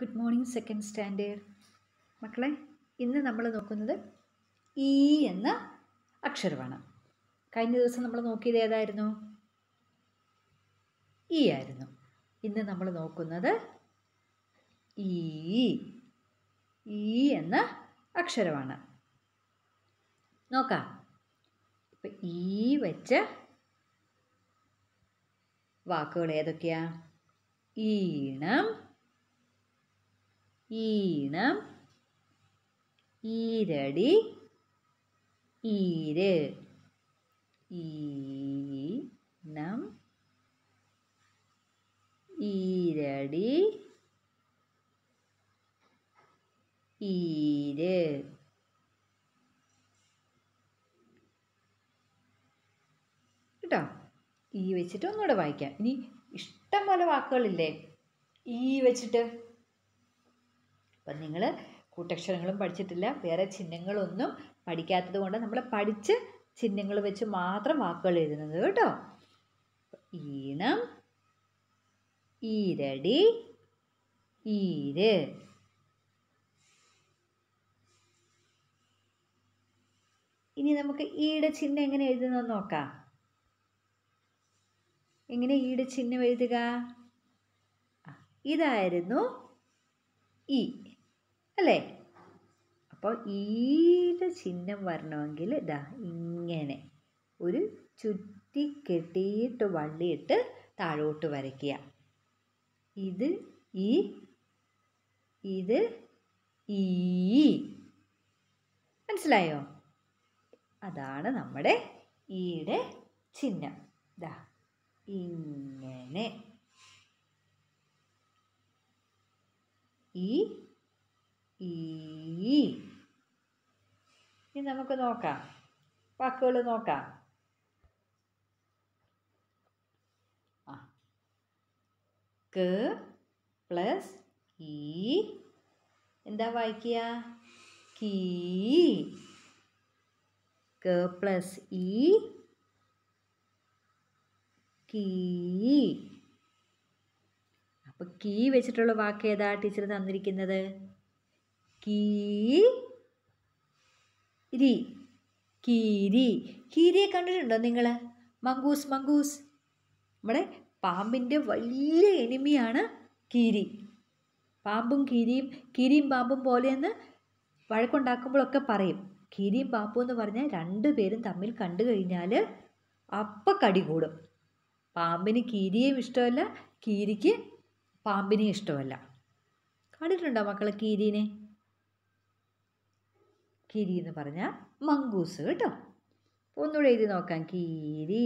Good morning second standard മക്കളെ ഇന്ന് നമ്മൾ നോക്കുന്നത് ഇ e എന്ന അക്ഷരമാണ് കഴിഞ്ഞ ദിവസം നമ്മൾ നോക്കിയത് ഏതായിരുന്നു ഇ e ആയിരുന്നു ഇന്ന് നമ്മൾ നോക്കുന്നത് ഈ e. ഈ എന്ന അക്ഷരമാണ് നോക്കാം ഇപ്പം ഈ വച്ച വാക്കുകൾ ഏതൊക്കെയാ ഈണം ഈണം ഈരടി ഈര് ഈണം ഈരടി ഈര് കേട്ടോ ഈ വെച്ചിട്ട് ഒന്നുകൂടെ വായിക്കാം ഇനി ഇഷ്ടം പോലെ വാക്കുകളില്ലേ ഈ വെച്ചിട്ട് അപ്പം നിങ്ങൾ കൂട്ടക്ഷരങ്ങളും പഠിച്ചിട്ടില്ല വേറെ ചിഹ്നങ്ങളൊന്നും പഠിക്കാത്തത് കൊണ്ട് നമ്മൾ പഠിച്ച് ചിഹ്നങ്ങൾ വെച്ച് മാത്രം വാക്കുകൾ എഴുതുന്നത് കേട്ടോ ഈണം ഈരടി ഈര് ഇനി നമുക്ക് ഈയുടെ ചിഹ്നം എങ്ങനെ എഴുതുന്നത് നോക്കാം എങ്ങനെ ഈയുടെ ചിഹ്നം എഴുതുക ഇതായിരുന്നു ഇ അല്ലേ അപ്പോൾ ഈയുടെ ചിഹ്നം വരണമെങ്കിൽ ഇതാ ഇങ്ങനെ ഒരു ചുറ്റി കെട്ടിയിട്ട് വള്ളിയിട്ട് താഴോട്ട് വരയ്ക്കുക ഇത് ഈ ഇത് ഈ മനസ്സിലായോ അതാണ് നമ്മുടെ ഈയുടെ ചിഹ്നം ഇതാ ഇങ്ങനെ ഈ ഇനി നമുക്ക് നോക്കാം വാക്കുകൾ നോക്കാം ആ ക പ്ലസ് ഈ എന്താ വായിക്കുക കീ ക പ്ലസ് ഈ കീ അപ്പോൾ കീ വെച്ചിട്ടുള്ള വാക്ക് ഏതാ ടീച്ചർ തന്നിരിക്കുന്നത് കീരി കീരി കീരിയെ കണ്ടിട്ടുണ്ടോ നിങ്ങൾ മങ്കൂസ് മങ്കൂസ് നമ്മുടെ പാമ്പിൻ്റെ വലിയ എനിമിയാണ് കീരി പാമ്പും കീരിയും കീരിയും പാമ്പും പോലെയെന്ന് വഴക്കുണ്ടാക്കുമ്പോഴൊക്കെ പറയും കീരിയും പാമ്പും എന്ന് പറഞ്ഞാൽ രണ്ട് പേരും തമ്മിൽ കണ്ടു കഴിഞ്ഞാൽ അപ്പം കടി കൂടും പാമ്പിന് കീരിയും ഇഷ്ടമല്ല കീരിക്ക് പാമ്പിനെയും ഇഷ്ടമല്ല കണ്ടിട്ടുണ്ടോ മക്കളെ കീരീനെ കിരി എന്ന് പറഞ്ഞാൽ മങ്കൂസ് കേട്ടോ ഒന്നുകൂടെ എഴുതി നോക്കാം കീരി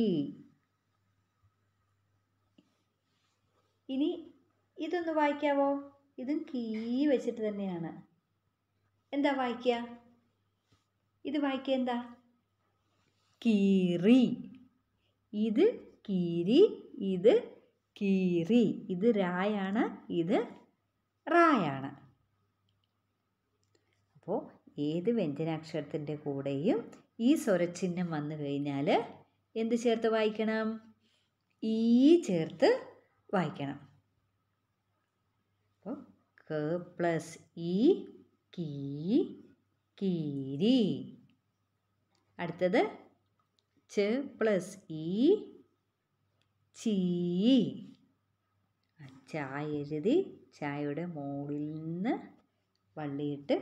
ഇനി ഇതൊന്ന് വായിക്കാവോ ഇതും കീ വെച്ചിട്ട് തന്നെയാണ് എന്താ വായിക്കുക ഇത് വായിക്കുക എന്താ കീറി ഇത് കീരി ഇത് കീറി ഇത് രായാണ് ഇത് റായാണ് അപ്പോൾ ഏത് വ്യഞ്ജനാക്ഷരത്തിൻ്റെ കൂടെയും ഈ സ്വരചിഹ്നം വന്നു കഴിഞ്ഞാൽ എന്ത് ചേർത്ത് വായിക്കണം ഈ ചേർത്ത് വായിക്കണം അപ്പോൾ ക പ്ലസ് ഇ കീ കീരി അടുത്തത് ച പ്ലസ് ഇ ചീ ചായ എഴുതി ചായയുടെ മുകളിൽ നിന്ന് വള്ളിയിട്ട്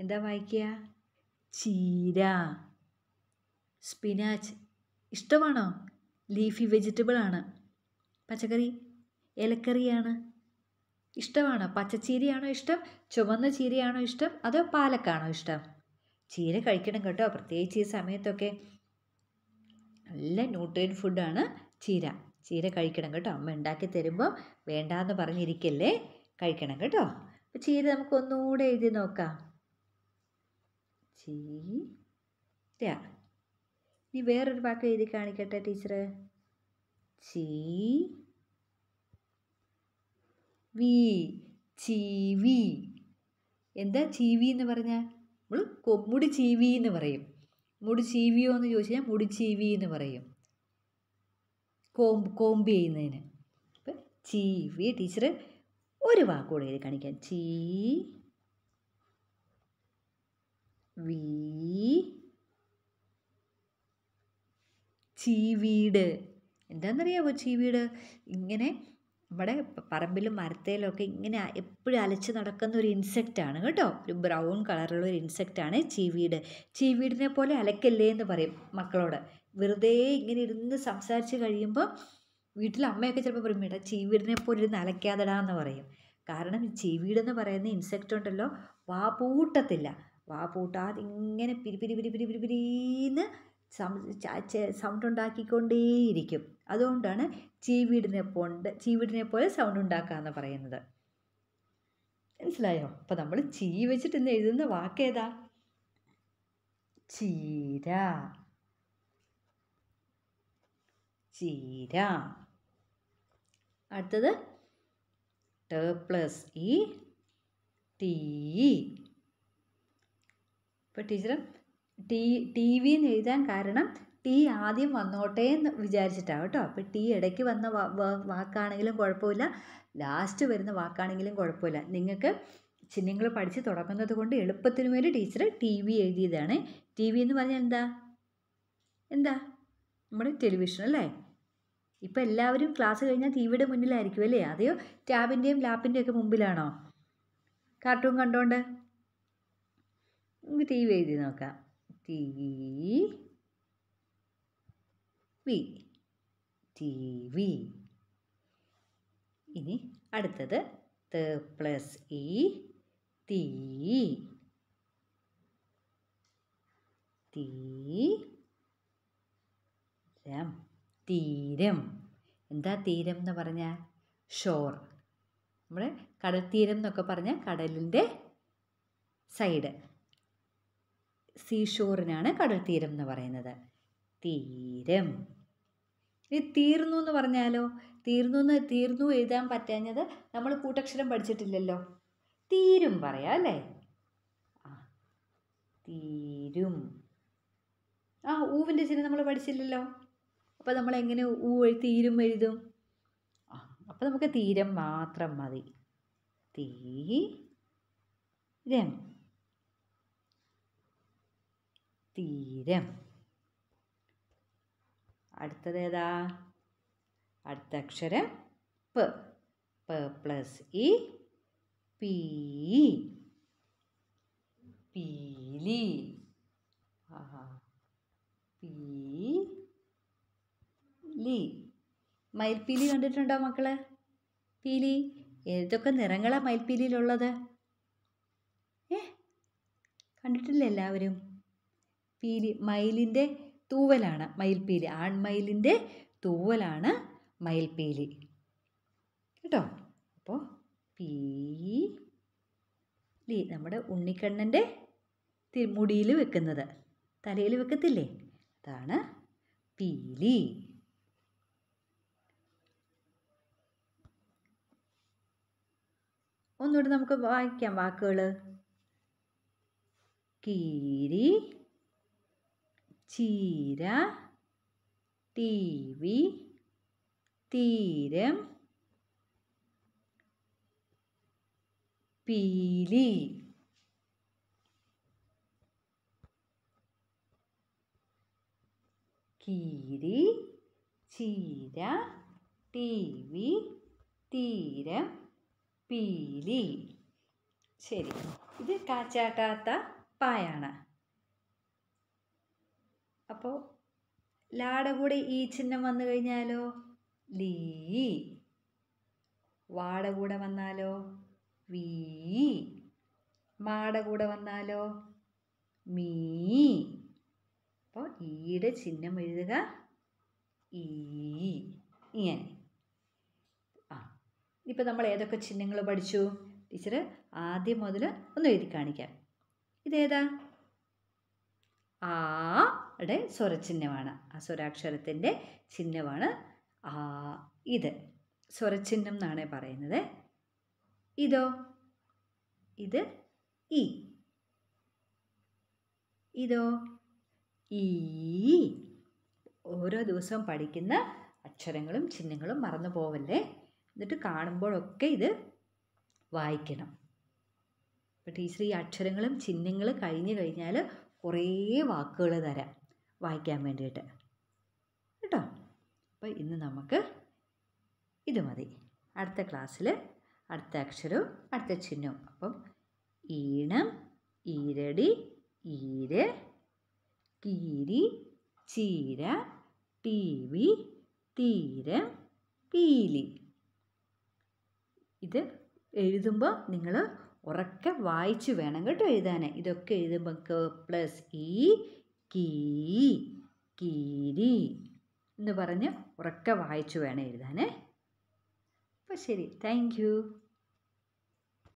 എന്താ വായിക്കുക ചീര സ്പിനാച്ച് ഇഷ്ടമാണോ ലീഫി വെജിറ്റബിൾ ആണ് പച്ചക്കറി ഇലക്കറിയാണ് ഇഷ്ടമാണോ പച്ചച്ചീരയാണോ ഇഷ്ടം ചുവന്ന ചീരയാണോ ഇഷ്ടം അതോ പാലക്കാണോ ഇഷ്ടം ചീര കഴിക്കണം കേട്ടോ പ്രത്യേകിച്ച് ഈ സമയത്തൊക്കെ നല്ല ന്യൂട്രിയൻ ഫുഡാണ് ചീര ചീര കഴിക്കണം കേട്ടോ അമ്മ ഉണ്ടാക്കി തരുമ്പോൾ വേണ്ടാന്ന് പറഞ്ഞിരിക്കല്ലേ കഴിക്കണം കേട്ടോ അപ്പോൾ ചീര നമുക്ക് ഒന്നുകൂടെ എഴുതി നോക്കാം ചീര ഇനി വേറൊരു വാക്ക് എഴുതി കാണിക്കട്ടെ ടീച്ചർ ചീ വി ചീവി എന്താ ചീവി എന്ന് പറഞ്ഞാൽ നമ്മൾ കൊമ്മുടി ചീവി എന്ന് പറയും മുടി ചീവിയോ എന്ന് ചോദിച്ചാൽ മുടി ചീവി എന്ന് പറയും കോമ്പ് കോമ്പ് ചെയ്യുന്നതിന് അപ്പം ചീവി ടീച്ചർ ഒരു വാക്കുകൂടെ എഴുതി കാണിക്കാം ചീ വീ ചീവീട് എന്താണെന്നറിയാമോ ചീവീട് ഇങ്ങനെ നമ്മുടെ പറമ്പിലും മരത്തേലൊക്കെ ഇങ്ങനെ എപ്പോഴും അലച്ച് നടക്കുന്ന ഒരു ഇൻസെക്റ്റാണ് കേട്ടോ ഒരു ബ്രൗൺ കളറുള്ള ഒരു ഇൻസെക്റ്റാണ് ചീവീട് ചീവീടിനെ പോലെ അലക്കല്ലേ എന്ന് പറയും മക്കളോട് വെറുതെ ഇങ്ങനെ ഇരുന്ന് സംസാരിച്ച് കഴിയുമ്പോൾ വീട്ടിൽ അമ്മയൊക്കെ ചിലപ്പോൾ പറയും മേടാ ചീവീടിനെ പോലെ ഇരുന്ന് അലക്കാതെടാ എന്ന് പറയും കാരണം ഈ ചീവീടെന്ന് പറയുന്ന ഇൻസെക്റ്റ് ഉണ്ടല്ലോ വാ പൂട്ടത്തില്ല വാ പൂട്ടാതെ ഇങ്ങനെ പിരിപിരി പിരി പിരിന്ന് സൗണ്ട് ഉണ്ടാക്കിക്കൊണ്ടേയിരിക്കും അതുകൊണ്ടാണ് ചീവീടിനെ പോണ്ട് ചീവീടിനെ പോലെ സൗണ്ട് ഉണ്ടാക്കുക എന്ന് പറയുന്നത് മനസ്സിലായോ അപ്പം നമ്മൾ ചീ വെച്ചിട്ട് ഇന്ന് എഴുതുന്ന വാക്കേതാ ചീര ചീര അടുത്തത് ടേ പ്ലസ് ഇ ടീ അപ്പോൾ ടീച്ചർ ടി ടി വി എന്ന് എഴുതാൻ കാരണം ടി ആദ്യം വന്നോട്ടെ എന്ന് വിചാരിച്ചിട്ടാണ് കേട്ടോ അപ്പോൾ ടി ഇടയ്ക്ക് വന്ന വാക്കാണെങ്കിലും കുഴപ്പമില്ല ലാസ്റ്റ് വരുന്ന വാക്കാണെങ്കിലും കുഴപ്പമില്ല നിങ്ങൾക്ക് ചിഹ്നങ്ങൾ പഠിച്ച് തുടങ്ങുന്നത് കൊണ്ട് എളുപ്പത്തിന് വേണ്ടി ടീച്ചർ ടി വി എഴുതിയതാണ് ടി വി എന്ന് പറഞ്ഞാൽ എന്താ എന്താ നമ്മുടെ ടെലിവിഷൻ അല്ലേ ഇപ്പോൾ എല്ലാവരും ക്ലാസ് കഴിഞ്ഞാൽ ടി വിയുടെ മുന്നിലായിരിക്കും അല്ലേ അതെയോ ടാബിൻ്റെയും ലാപ്പിൻ്റെയും ഒക്കെ മുമ്പിലാണോ കാർട്ടൂൺ കണ്ടുകൊണ്ട് നമുക്ക് ടി വി എഴുതി നോക്കാം ടി വി ടി വി ഇനി അടുത്തത് ത് പ്ലസ് ഇ തീ തീ രം തീരം എന്താ തീരം എന്ന് പറഞ്ഞാൽ ഷോർ നമ്മുടെ കടൽ തീരം എന്നൊക്കെ പറഞ്ഞാൽ കടലിൻ്റെ സൈഡ് സീഷോറിനാണ് കടൽ തീരം എന്ന് പറയുന്നത് തീരം ഈ തീർന്നു എന്ന് പറഞ്ഞാലോ തീർന്നു എന്ന് തീർന്നു എഴുതാൻ പറ്റാഞ്ഞത് നമ്മൾ കൂട്ടക്ഷരം പഠിച്ചിട്ടില്ലല്ലോ തീരും പറയാം അല്ലേ ആ തീരും ആ ഊവിൻ്റെ ചിഹ്നം നമ്മൾ പഠിച്ചില്ലല്ലോ അപ്പോൾ നമ്മൾ എങ്ങനെ ഊ തീരും എഴുതും ആ അപ്പോൾ നമുക്ക് തീരം മാത്രം മതി തീരം തീരം ഏതാ അടുത്ത അക്ഷരം പ് പ പ്ലസ് ഇ പീ പീലി പീലി മയിൽപ്പീലി കണ്ടിട്ടുണ്ടോ മക്കളെ പീലി ഏതൊക്കെ നിറങ്ങളാണ് മയിൽപ്പീലിയിലുള്ളത് ഏ കണ്ടിട്ടില്ല എല്ലാവരും പീലി മയിലിൻ്റെ തൂവലാണ് മയിൽപ്പീലി ആൺമയിലിൻ്റെ തൂവലാണ് മയിൽപ്പീലി കേട്ടോ അപ്പോൾ പീലി നമ്മുടെ ഉണ്ണിക്കണ്ണൻ്റെ മുടിയിൽ വെക്കുന്നത് തലയിൽ വെക്കത്തില്ലേ അതാണ് പീലി ഒന്നുകൂടെ നമുക്ക് വായിക്കാം വാക്കുകൾ കീരി ചീര ടി വി തീരം പീലി കീരി ചീര ടി വി തീരം പീലി ശരി ഇത് കാച്ചാട്ടാത്ത പായാണ് ലാടെ കൂടെ ഈ ചിഹ്നം വന്നു കഴിഞ്ഞാലോ ലീ വാട കൂടെ വന്നാലോ വീ മാട കൂടെ വന്നാലോ മീ അപ്പോൾ ഈയുടെ ചിഹ്നം എഴുതുക ഈ ഇങ്ങനെ ആ ഇപ്പോൾ നമ്മൾ ഏതൊക്കെ ചിഹ്നങ്ങൾ പഠിച്ചു ടീച്ചർ ആദ്യം മുതൽ ഒന്ന് എഴുതി കാണിക്കാം ഇതേതാ ആ യുടെ സ്വരചിഹ്നമാണ് ആ സ്വരാക്ഷരത്തിൻ്റെ ചിഹ്നമാണ് ആ ഇത് സ്വരചിഹ്നം എന്നാണ് പറയുന്നത് ഇതോ ഇത് ഇ ഇതോ ഈ ഓരോ ദിവസവും പഠിക്കുന്ന അക്ഷരങ്ങളും ചിഹ്നങ്ങളും മറന്നു പോവല്ലേ എന്നിട്ട് കാണുമ്പോഴൊക്കെ ഇത് വായിക്കണം അപ്പോൾ ടീച്ചർ ഈ അക്ഷരങ്ങളും ചിഹ്നങ്ങളും കഴിഞ്ഞു കഴിഞ്ഞാൽ കുറേ വാക്കുകൾ തരാം വായിക്കാൻ വേണ്ടിയിട്ട് കേട്ടോ അപ്പോൾ ഇന്ന് നമുക്ക് ഇത് മതി അടുത്ത ക്ലാസ്സിൽ അടുത്ത അക്ഷരവും അടുത്ത ചിഹ്നവും അപ്പം ഈണം ഈരടി ഈര് കീരി ചീര ടി വി തീര പീലി ഇത് എഴുതുമ്പോൾ നിങ്ങൾ ഉറക്കെ വായിച്ച് വേണം കേട്ടോ എഴുതാൻ ഇതൊക്കെ എഴുതുമ്പോൾ പ്ലസ് ഇ കീ കീരി എന്ന് പറഞ്ഞ് ഉറക്കെ വായിച്ചു വേണം എഴുതാനേ അപ്പോൾ ശരി താങ്ക്